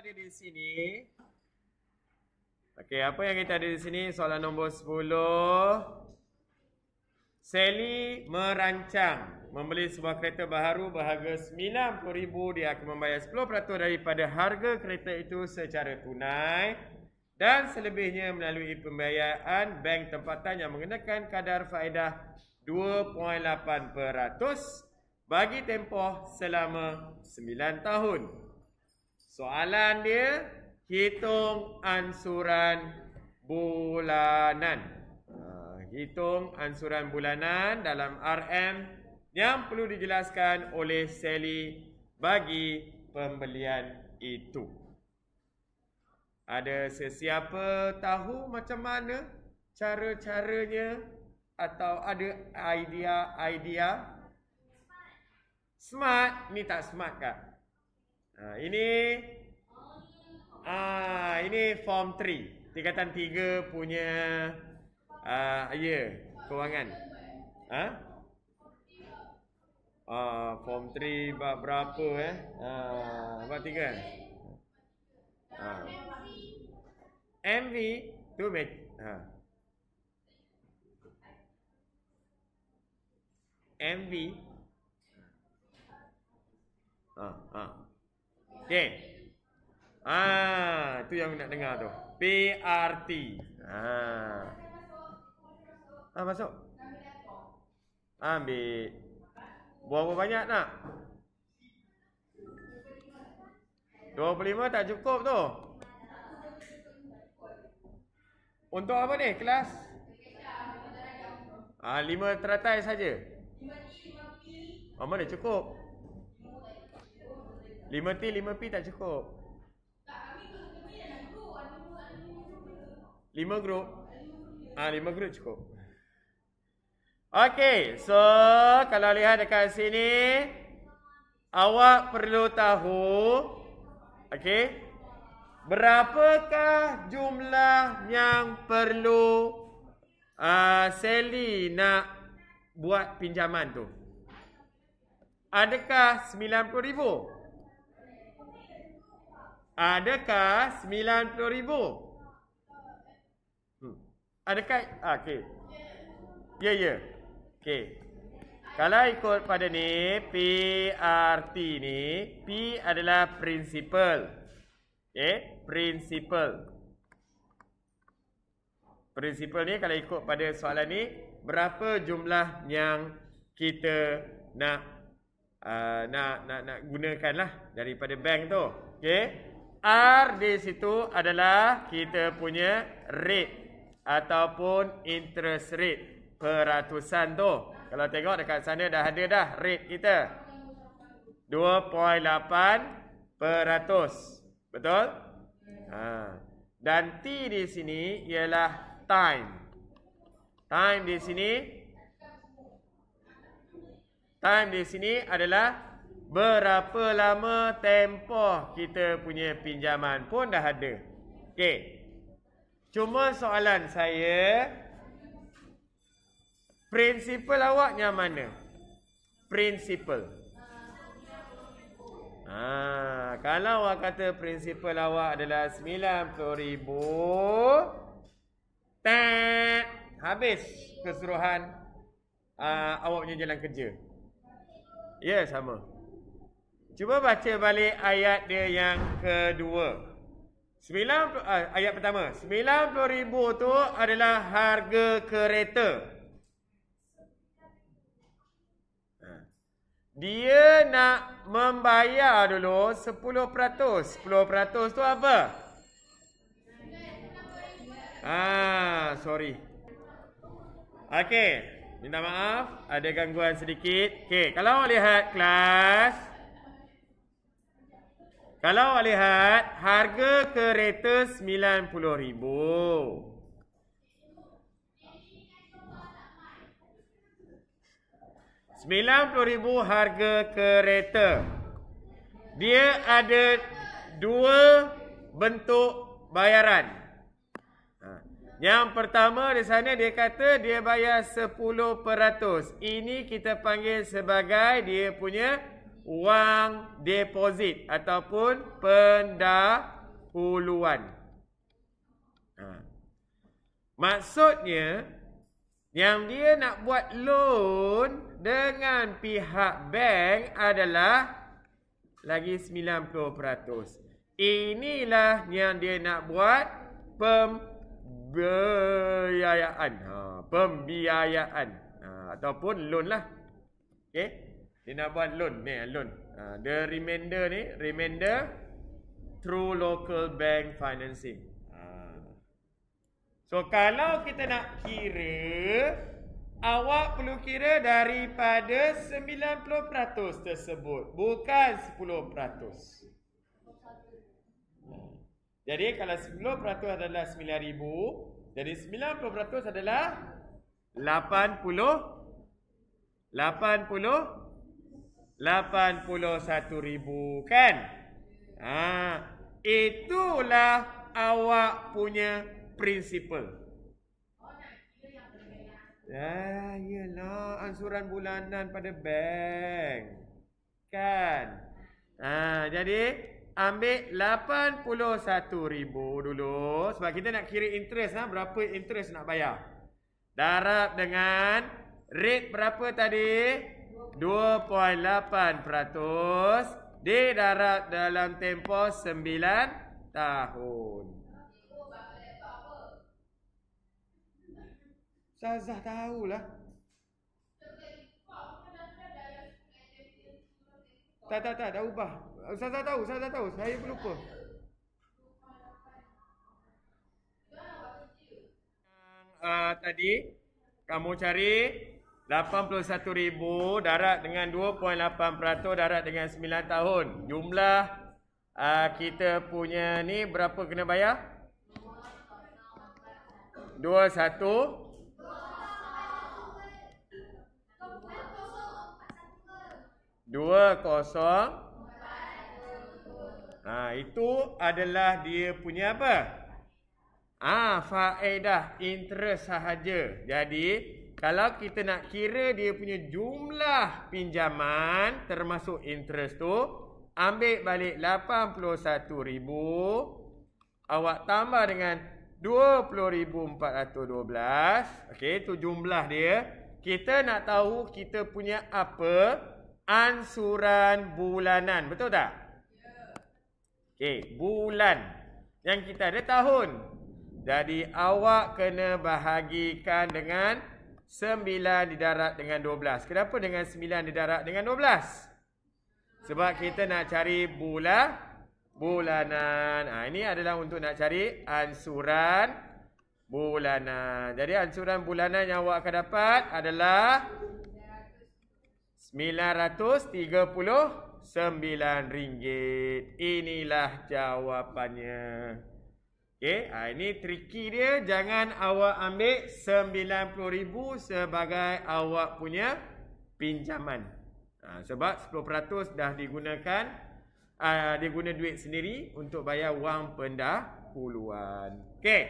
ada di sini Okey, apa yang kita ada di sini? Soalan nombor 10 Sally merancang membeli sebuah kereta baru berharga RM90,000 Dia akan membayar 10% daripada harga kereta itu secara tunai Dan selebihnya melalui pembayaran bank tempatan yang mengenakan kadar faedah 2.8% bagi tempoh selama 9 tahun. Soalan dia hitung ansuran bulanan. Uh, hitung ansuran bulanan dalam RM yang perlu dijelaskan oleh Sally bagi pembelian itu. Ada sesiapa tahu macam mana cara-caranya atau ada idea-idea? Smart. ni tak smart kah? Ha, ini ah ha, ini form 3. Tingkatan 3 punya ah uh, ya, yeah, kewangan. Ha? Ah ha, form 3 bab berapa eh? Ah ha, bab 3 kan? Ha. MV tu mek. Ha. MV Ah, ha, ha. ah. Okey. Ah, itu yang nak dengar tu. PRT. Ah. Ah masuk. Ambil. Buah berapa banyak nak? 25 tak cukup tu. Untuk apa ni kelas? Ah 5 teratai saja. 5 mana cukup? 5 T 5 P tak cukup. Lima grup. Ah ha, lima grup cukup. Okey, so kalau lihat dekat sini awak perlu tahu okey berapakah jumlah yang perlu uh, Sally nak buat pinjaman tu? Adakah 90,000? Adakah 90 ribu? Hmm. Adakah? Ah, okay. Ya, ya. Okay. Kalau ikut pada ni, PRT ni, P adalah principal. Okay, principal. Principal ni kalau ikut pada soalan ni, berapa jumlah yang kita nak uh, nak nak nak lah daripada bank tu. Okay. R di situ adalah kita punya rate ataupun interest rate peratusan tu. Kalau tengok dekat sana dah ada dah rate kita. 2.8 peratus. Betul? Ha. Dan T di sini ialah time. Time di sini. Time di sini adalah Berapa lama tempoh kita punya pinjaman pun dah ada. Okey. Cuma soalan saya prinsipal awak yang mana? Prinsipal. Ha, kalau awak kata prinsipal awak adalah 90,000 tak habis keseluruhan uh, awak punya jalan kerja. Ya yeah, sama. Cuba baca balik ayat dia yang kedua. 90 uh, ah, ayat pertama. ribu tu adalah harga kereta. Ha. Dia nak membayar dulu 10%. 10% tu apa? Ah, sorry. Okey, minta maaf ada gangguan sedikit. Okey, kalau lihat kelas kalau awak lihat, harga kereta RM90,000. RM90,000 harga kereta. Dia ada dua bentuk bayaran. Ha. Yang pertama di sana dia kata dia bayar 10%. Ini kita panggil sebagai dia punya wang deposit ataupun pendahuluan. Ha. Maksudnya, yang dia nak buat loan dengan pihak bank adalah lagi 90%. Inilah yang dia nak buat pembiayaan. Ha, pembiayaan. Ha, ataupun loan lah. Okay. Dina buat loan ni eh, loan. Ha, the remainder ni remainder through local bank financing. Ha. So kalau kita nak kira awak perlu kira daripada 90% tersebut bukan 10%. Ha. Jadi kalau 10% adalah 9000, jadi 90% adalah 80 81,000 kan? Ha, itulah awak punya prinsipal. Ya, iyalah ansuran bulanan pada bank. Kan? Ha, jadi ambil 81,000 dulu sebab kita nak kira interest lah. berapa interest nak bayar. Darab dengan rate berapa tadi? 2.8% di darat dalam tempoh 9 tahun. Zazah tahulah. Tak, tak, tak. Dah ubah. Zazah tahu. Zazah tahu. Saya pun lupa. Uh, tadi kamu cari 81,000 darat dengan 2.8% darat dengan 9 tahun. Jumlah uh, kita punya ni berapa kena bayar? 21 Ha itu adalah dia punya apa? Ah ha, faedah interest sahaja. Jadi kalau kita nak kira dia punya jumlah pinjaman termasuk interest tu, ambil balik 81,000, awak tambah dengan 20,412. Okey, tu jumlah dia. Kita nak tahu kita punya apa? Ansuran bulanan, betul tak? Ya. Okey, bulan. Yang kita ada tahun. Jadi awak kena bahagikan dengan 81,000. Sembilan didarab dengan dua belas. Kenapa dengan sembilan didarab dengan dua belas. Sebab kita nak cari bula, bulanan. Ha, ini adalah untuk nak cari ansuran bulanan. Jadi ansuran bulanan yang awak akan dapat adalah sembilan ratus tiga puluh sembilan ringgit. Inilah jawapannya. Okey, ha, ini tricky dia. Jangan awak ambil RM90,000 sebagai awak punya pinjaman. Ha, sebab 10% dah digunakan, uh, dia guna duit sendiri untuk bayar wang pendahuluan. Okey.